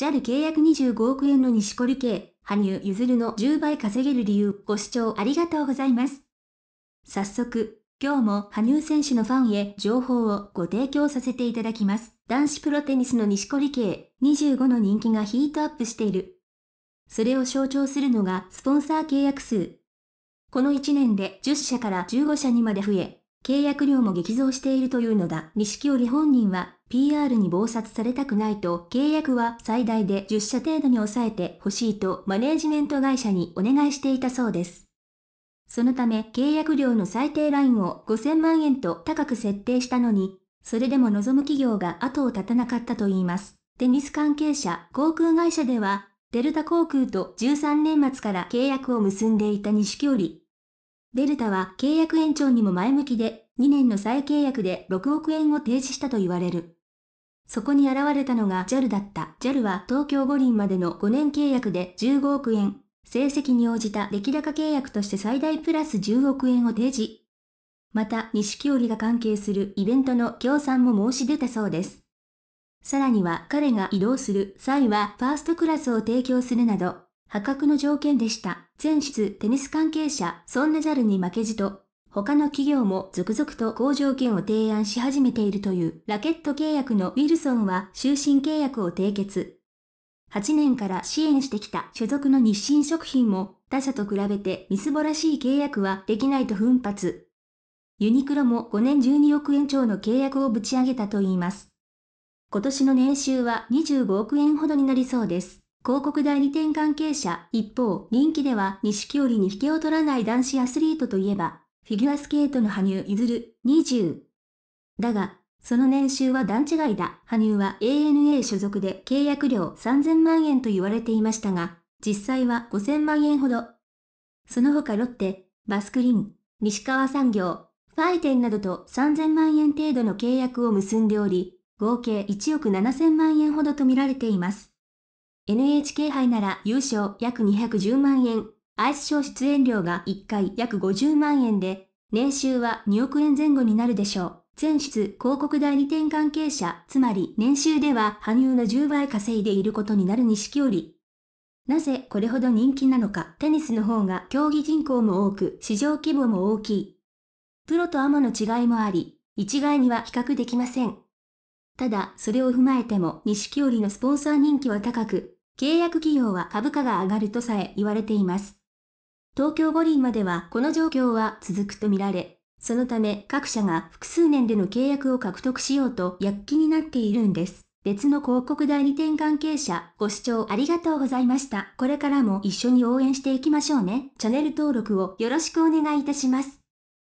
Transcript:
JAL 契約25億円の西堀系、羽生譲の10倍稼げる理由、ご視聴ありがとうございます。早速、今日も羽生選手のファンへ情報をご提供させていただきます。男子プロテニスの西堀系、25の人気がヒートアップしている。それを象徴するのがスポンサー契約数。この1年で10社から15社にまで増え、契約料も激増しているというのだ。錦織本人は、PR に暴殺されたくないと、契約は最大で10社程度に抑えてほしいとマネージメント会社にお願いしていたそうです。そのため契約料の最低ラインを5000万円と高く設定したのに、それでも望む企業が後を絶たなかったといいます。テニス関係者、航空会社では、デルタ航空と13年末から契約を結んでいた錦織、デルタは契約延長にも前向きで、2年の再契約で6億円を提示したと言われる。そこに現れたのが JAL だった。JAL は東京五輪までの5年契約で15億円、成績に応じた出来高契約として最大プラス10億円を提示。また、錦織が関係するイベントの協賛も申し出たそうです。さらには彼が移動する際はファーストクラスを提供するなど、破格の条件でした。全室テニス関係者、ソンネザルに負けじと、他の企業も続々と好条件を提案し始めているというラケット契約のウィルソンは終身契約を締結。8年から支援してきた所属の日清食品も他社と比べてみすぼらしい契約はできないと奮発。ユニクロも5年12億円超の契約をぶち上げたといいます。今年の年収は25億円ほどになりそうです。広告代理店関係者、一方、臨機では、錦織に引けを取らない男子アスリートといえば、フィギュアスケートの羽生譲る、20。だが、その年収は段違いだ。羽生は ANA 所属で契約料3000万円と言われていましたが、実際は5000万円ほど。その他ロッテ、バスクリン、西川産業、ファイテンなどと3000万円程度の契約を結んでおり、合計1億7000万円ほどとみられています。NHK 杯なら優勝約210万円、アイスショー出演料が1回約50万円で、年収は2億円前後になるでしょう。全室広告代理店関係者、つまり年収では羽生の10倍稼いでいることになる錦織。なぜこれほど人気なのか、テニスの方が競技人口も多く、市場規模も大きい。プロとアマの違いもあり、一概には比較できません。ただ、それを踏まえても、錦織のスポンサー人気は高く、契約企業は株価が上がるとさえ言われています。東京五輪まではこの状況は続くとみられ、そのため各社が複数年での契約を獲得しようと躍起になっているんです。別の広告代理店関係者、ご視聴ありがとうございました。これからも一緒に応援していきましょうね。チャンネル登録をよろしくお願いいたします。